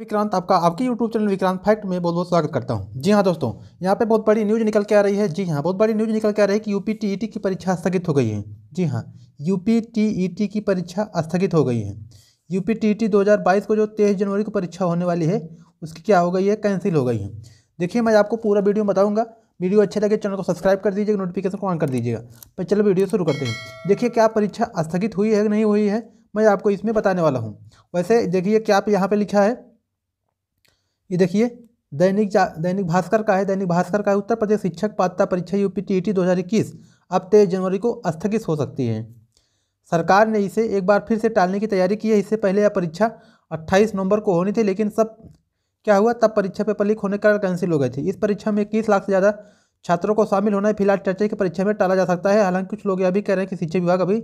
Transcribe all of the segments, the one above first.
विक्रांत आपका आपके YouTube channel Vikrant fact में बहुत बहुत स्वागत करता हूं जी हां दोस्तों यहां पे बहुत बड़ी न्यूज़ निकल के आ रही है जी हां बहुत बड़ी न्यूज़ निकल के आ रही है कि यू पी e की परीक्षा स्थगित हो गई है जी हां यू पी e की परीक्षा स्थगित हो गई है यू पी 2022 को जो तेईस जनवरी को परीक्षा होने वाली है उसकी क्या हो गई है कैंसिल हो गई है देखिए मैं आपको पूरा वीडियो बताऊँगा वीडियो अच्छे लगे चैनल को सब्सक्राइब कर दीजिएगा नोटिफिकेशन को ऑन कर दीजिएगा पर तो चलो वीडियो शुरू करते हैं देखिए क्या परीक्षा स्थगित हुई है कि नहीं हुई है मैं आपको इसमें बताने वाला हूँ वैसे देखिए क्या आप यहाँ पर लिखा है ये देखिए दैनिक दैनिक भास्कर का है दैनिक भास्कर का है उत्तर प्रदेश शिक्षक पात्रता परीक्षा यूपी टी ई अब तेईस जनवरी को स्थगित हो सकती है सरकार ने इसे एक बार फिर से टालने की तैयारी की है इससे पहले यह परीक्षा 28 नवंबर को होनी थी लेकिन सब क्या हुआ तब परीक्षा पेपर लीक होने के कारण कैंसिल हो गए थे इस परीक्षा में इक्कीस लाख से ज़्यादा छात्रों को शामिल होना है फिलहाल चर्चा की परीक्षा में टाला जा सकता है हालांकि कुछ लोग यह भी कह रहे हैं कि शिक्षा विभाग अभी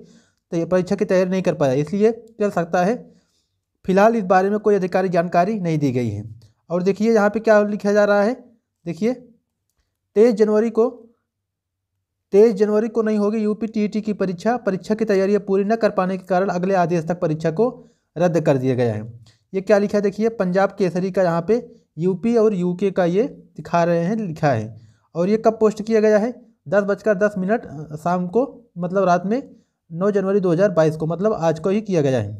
परीक्षा की तैयारी नहीं कर पाया इसलिए चल सकता है फिलहाल इस बारे में कोई अधिकारिक जानकारी नहीं दी गई है और देखिए यहाँ पे क्या लिखा जा रहा है देखिए तेईस जनवरी को तेईस जनवरी को नहीं होगी यूपी टीईटी की परीक्षा परीक्षा की तैयारियाँ पूरी न कर पाने के कारण अगले आदेश तक परीक्षा को रद्द कर दिया गया है ये क्या लिखा है देखिए पंजाब केसरी का यहाँ पे यूपी और यूके का ये दिखा रहे हैं लिखा है और ये कब पोस्ट किया गया है दस बजकर दस मिनट शाम को मतलब रात में नौ जनवरी बाईस को मतलब आज को ही किया गया है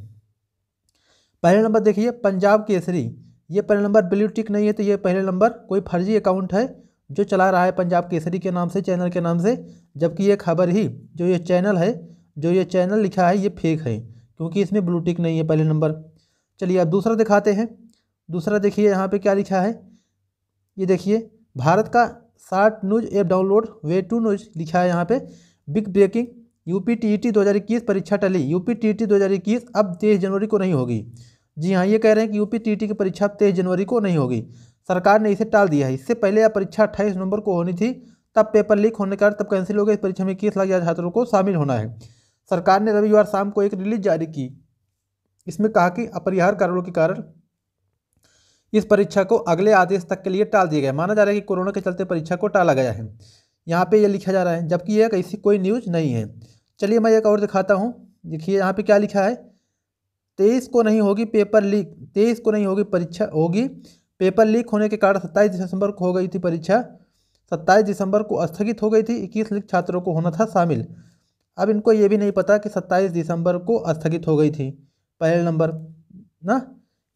पहले नंबर देखिए पंजाब केसरी ये पहले नंबर ब्लू टिक नहीं है तो ये पहले नंबर कोई फर्जी अकाउंट है जो चला रहा है पंजाब केसरी के नाम से चैनल के नाम से जबकि ये खबर ही जो ये चैनल है जो ये चैनल लिखा है ये फेक है क्योंकि इसमें ब्लू टिक नहीं है पहले नंबर चलिए अब दूसरा दिखाते हैं दूसरा देखिए यहाँ पे क्या लिखा है ये देखिए भारत का short news app download way to news लिखा है यहाँ पे big breaking UP T E परीक्षा टली यूपी टी इक्कीस अब तेईस जनवरी को नहीं होगी जी हाँ ये कह रहे हैं कि यूपी टीटी की परीक्षा तेईस जनवरी को नहीं होगी सरकार ने इसे टाल दिया है इससे पहले यह परीक्षा अट्ठाईस नवंबर को होनी थी तब पेपर लीक होने के कारण तब कैंसिल हो गया इस परीक्षा में इक्कीस लाख छात्रों को शामिल होना है सरकार ने रविवार शाम को एक रिलीज जारी की इसमें कहा कि अपरिहार कारणों के कारण इस परीक्षा को अगले आदेश तक के लिए टाल दिया गया माना जा रहा है कि कोरोना के चलते परीक्षा को टाला गया है यहाँ पे ये लिखा जा रहा है जबकि यह ऐसी कोई न्यूज़ नहीं है चलिए मैं एक और दिखाता हूँ देखिए यहाँ पे क्या लिखा है तेईस को नहीं होगी पेपर लीक तेईस को नहीं होगी परीक्षा होगी पेपर लीक होने के कारण सत्ताईस दिसंबर को हो गई थी परीक्षा सत्ताईस दिसंबर को स्थगित हो गई थी इक्कीस लीक छात्रों को होना था शामिल अब इनको ये भी नहीं पता कि सत्ताईस दिसंबर को स्थगित हो गई थी पहले नंबर ना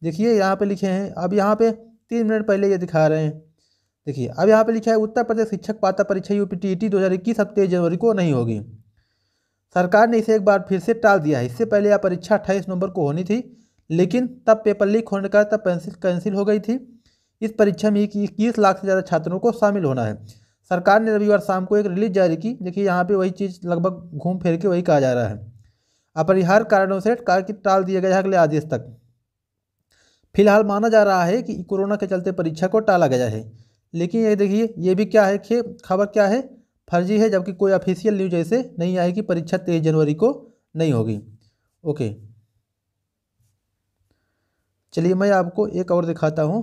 देखिए यहाँ पे लिखे हैं अब यहाँ पे तीन मिनट पहले ये दिखा रहे हैं देखिए अब यहाँ पे लिखा है उत्तर प्रदेश शिक्षक पात्र परीक्षा यू पी टी दो हज़ार इक्कीस अब तेईस जनवरी को नहीं होगी सरकार ने इसे एक बार फिर से टाल दिया है इससे पहले यह परीक्षा अट्ठाईस नवंबर को होनी थी लेकिन तब पेपर लीक होने का तब पेंसिल कैंसिल हो गई थी इस परीक्षा में इक्कीस लाख से ज़्यादा छात्रों को शामिल होना है सरकार ने रविवार शाम को एक रिलीज जारी की देखिए यहाँ पे वही चीज़ लगभग घूम फिर के वही कहा जा रहा है अपरिहार कारणों से कार की टाल दिया गया है अगले आदेश तक फिलहाल माना जा रहा है कि कोरोना के चलते परीक्षा को टाला गया है लेकिन ये देखिए ये भी क्या है कि खबर क्या है फर्जी है जबकि कोई ऑफिशियल न्यूज ऐसे नहीं आई कि परीक्षा तेईस जनवरी को नहीं होगी ओके चलिए मैं आपको एक और दिखाता हूँ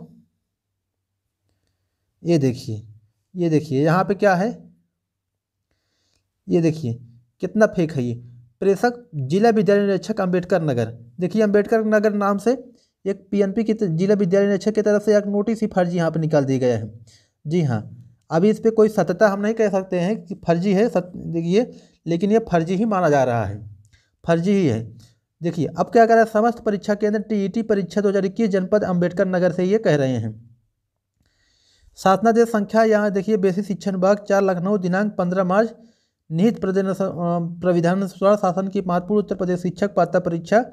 ये देखिए ये देखिए यहाँ पे क्या है ये देखिए कितना फेक है ये प्रेषक जिला विद्यालय निरीक्षक अम्बेडकर नगर देखिए अम्बेडकर नगर नाम से एक पीएनपी की जिला विद्यालय निरीक्षक की तरफ से एक नोटिस ही फर्जी यहाँ पर निकाल दिया गया है जी हाँ अभी इस पर कोई सत्यता हम नहीं कह सकते हैं कि फर्जी है सत देखिए लेकिन ये फर्जी ही माना जा रहा है फर्जी ही है देखिए अब क्या कह रहा है समस्त परीक्षा केंद्र टीईटी परीक्षा इक्कीस जनपद अंबेडकर नगर से ये कह रहे हैं शासनादेश संख्या यहाँ देखिए बेसिक शिक्षण विभाग चार लखनऊ दिनांक पंद्रह मार्च निहित प्रविधानुसार शासन की महत्वपूर्ण उत्तर प्रदेश शिक्षक पात्रता परीक्षा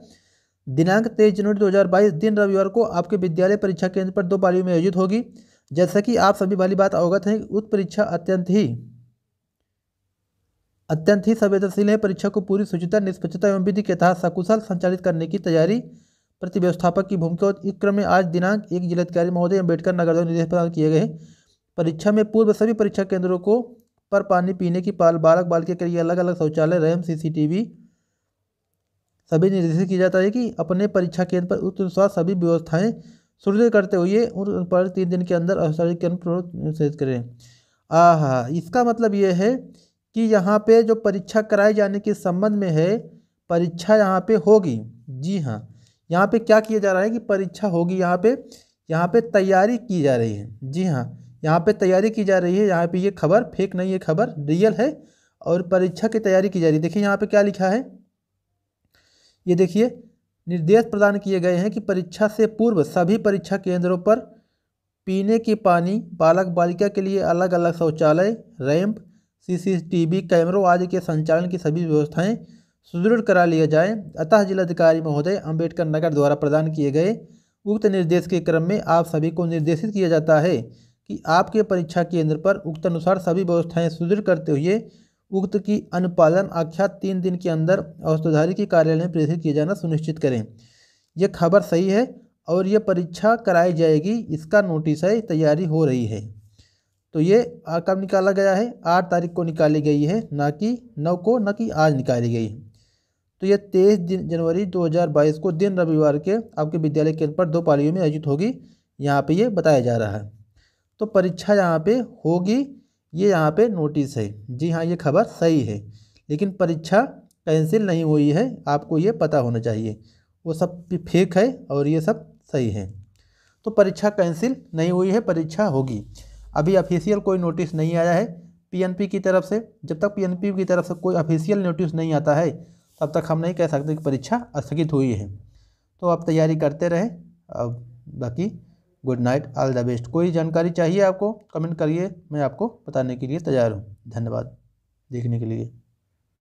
दिनांक तेईस जनवरी दो दिन रविवार को आपके विद्यालय परीक्षा केंद्र पर दो पालियों में आयोजित होगी जैसा कि आप सभी वाली बात अवगत हैं उक्त परीक्षा अत्यंत ही अत्यंत ही संवेदनशील है परीक्षा को पूरी सुचिता निष्पक्षता एवं विधि के तहत सकुशल संचालित करने की तैयारी प्रति व्यवस्थापक की भूमिका और इस क्रम में आज दिनांक एक जिलाधिकारी महोदय अम्बेडकर नगर द्वारा निर्देश प्रदान किए गए परीक्षा में पूर्व सभी परीक्षा केंद्रों को पर पानी पीने की पाल बालक बालिका के लिए अलग अलग शौचालय रैम सीसीटीवी सभी निर्देशित किया जाता है कि अपने परीक्षा केंद्र पर उत्तर अनुसार सभी व्यवस्थाएं सूर्योदय करते हुए उन पर तीन दिन के अंदर औषधि के अनुप्रयोग करें आह इसका मतलब ये है कि यहाँ पे जो परीक्षा कराए जाने के संबंध में है परीक्षा यहाँ पे होगी जी हाँ यहाँ पे क्या किया जा रहा है कि परीक्षा होगी यहाँ पे यहाँ पे तैयारी की जा रही है जी हाँ यहाँ पे तैयारी की जा रही है यहाँ पे ये खबर फेक नहीं है खबर रियल है और परीक्षा की तैयारी की जा रही है देखिए यहाँ पे क्या लिखा है ये देखिए निर्देश प्रदान किए गए हैं कि परीक्षा से पूर्व सभी परीक्षा केंद्रों पर पीने के पानी बालक बालिका के लिए अलग अलग शौचालय रैंप सीसीटीवी कैमरों आदि के संचालन की सभी व्यवस्थाएं सुदृढ़ करा लिया जाए अतः जिलाधिकारी महोदय अम्बेडकर नगर द्वारा प्रदान किए गए उक्त निर्देश के क्रम में आप सभी को निर्देशित किया जाता है कि आपके परीक्षा केंद्र पर उक्त अनुसार सभी व्यवस्थाएँ सुदृढ़ करते हुए उक्त की अनुपालन आख्या तीन दिन के अंदर औषधारी के कार्यालय में प्रेषित किया जाना सुनिश्चित करें यह खबर सही है और यह परीक्षा कराई जाएगी इसका नोटिस है तैयारी हो रही है तो ये कब निकाला गया है आठ तारीख को निकाली गई है ना कि नौ को न कि आज निकाली गई है तो यह तेईस दो जनवरी 2022 को दिन रविवार के आपके विद्यालय केंद्र पर दो पालियों में आयोजित होगी यहाँ पे ये बताया जा रहा है तो परीक्षा यहाँ पे होगी ये यहाँ पे नोटिस है जी हाँ ये खबर सही है लेकिन परीक्षा कैंसिल नहीं हुई है आपको ये पता होना चाहिए वो सब फेक है और ये सब सही है तो परीक्षा कैंसिल नहीं हुई है परीक्षा होगी अभी ऑफिशियल कोई नोटिस नहीं आया है पीएनपी की तरफ से जब तक पीएनपी की तरफ से कोई ऑफिशियल नोटिस नहीं आता है तब तक हम नहीं कह सकते कि परीक्षा स्थगित हुई है तो आप तैयारी करते रहें अब बाकी good night all the best कोई जानकारी चाहिए आपको कमेंट करिए मैं आपको बताने के लिए तैयार हूँ धन्यवाद देखने के लिए